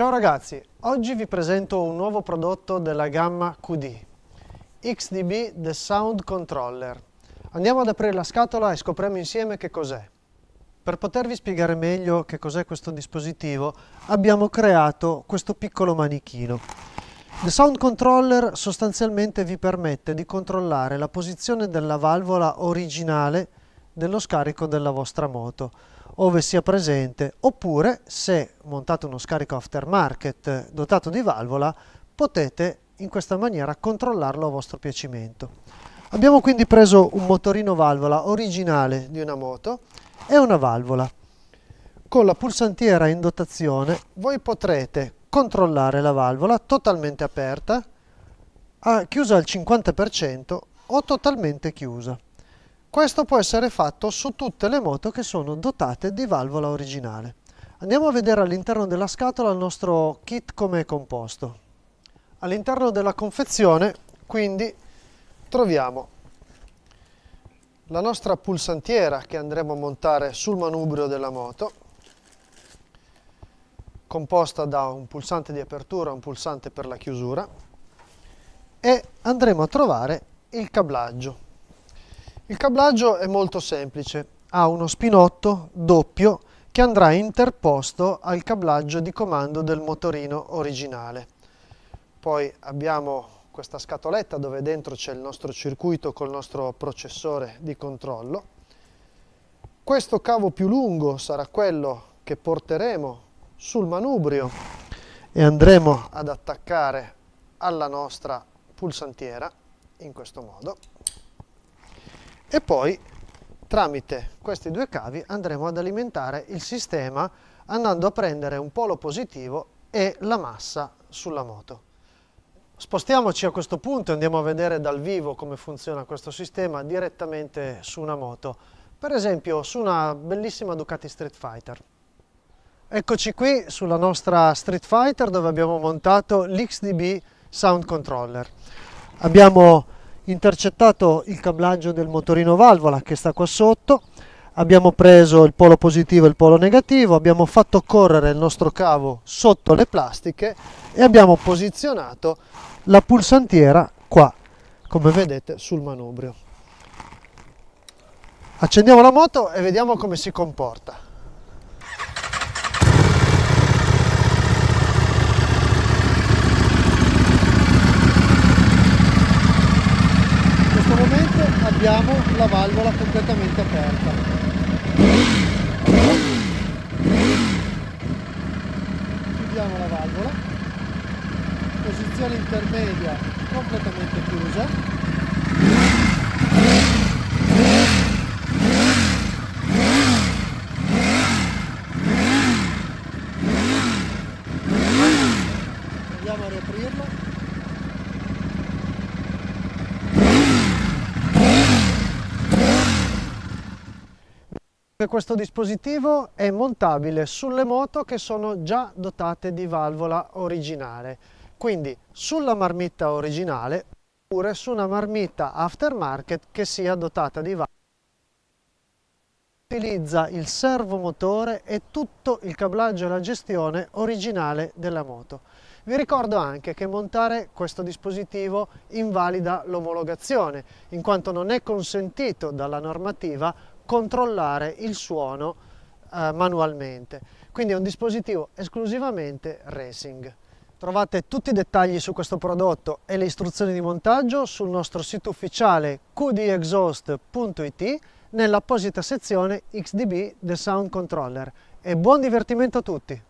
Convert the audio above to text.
Ciao ragazzi, oggi vi presento un nuovo prodotto della gamma QD, XDB The Sound Controller. Andiamo ad aprire la scatola e scopriamo insieme che cos'è. Per potervi spiegare meglio che cos'è questo dispositivo, abbiamo creato questo piccolo manichino. The Sound Controller sostanzialmente vi permette di controllare la posizione della valvola originale dello scarico della vostra moto, ove sia presente, oppure se montate uno scarico aftermarket eh, dotato di valvola, potete in questa maniera controllarlo a vostro piacimento. Abbiamo quindi preso un motorino valvola originale di una moto e una valvola. Con la pulsantiera in dotazione voi potrete controllare la valvola totalmente aperta, chiusa al 50% o totalmente chiusa. Questo può essere fatto su tutte le moto che sono dotate di valvola originale. Andiamo a vedere all'interno della scatola il nostro kit come è composto. All'interno della confezione quindi troviamo la nostra pulsantiera che andremo a montare sul manubrio della moto composta da un pulsante di apertura e un pulsante per la chiusura e andremo a trovare il cablaggio il cablaggio è molto semplice, ha uno spinotto doppio che andrà interposto al cablaggio di comando del motorino originale. Poi abbiamo questa scatoletta dove dentro c'è il nostro circuito col nostro processore di controllo. Questo cavo più lungo sarà quello che porteremo sul manubrio e andremo ad attaccare alla nostra pulsantiera in questo modo e poi tramite questi due cavi andremo ad alimentare il sistema andando a prendere un polo positivo e la massa sulla moto. Spostiamoci a questo punto e andiamo a vedere dal vivo come funziona questo sistema direttamente su una moto, per esempio su una bellissima Ducati Street Fighter. Eccoci qui sulla nostra Street Fighter dove abbiamo montato l'XDB Sound Controller. Abbiamo intercettato il camblangio del motorino valvola che sta qua sotto, abbiamo preso il polo positivo e il polo negativo, abbiamo fatto correre il nostro cavo sotto le plastiche e abbiamo posizionato la pulsantiera qua, come vedete sul manubrio. Accendiamo la moto e vediamo come si comporta. lasciamo la valvola completamente aperta chiudiamo la valvola posizione intermedia completamente chiusa Questo dispositivo è montabile sulle moto che sono già dotate di valvola originale, quindi sulla marmitta originale oppure su una marmitta aftermarket che sia dotata di valvola. Utilizza il servomotore e tutto il cablaggio e la gestione originale della moto. Vi ricordo anche che montare questo dispositivo invalida l'omologazione, in quanto non è consentito dalla normativa controllare il suono eh, manualmente. Quindi è un dispositivo esclusivamente racing. Trovate tutti i dettagli su questo prodotto e le istruzioni di montaggio sul nostro sito ufficiale qdexhaust.it nell'apposita sezione XDB del Sound Controller. E buon divertimento a tutti!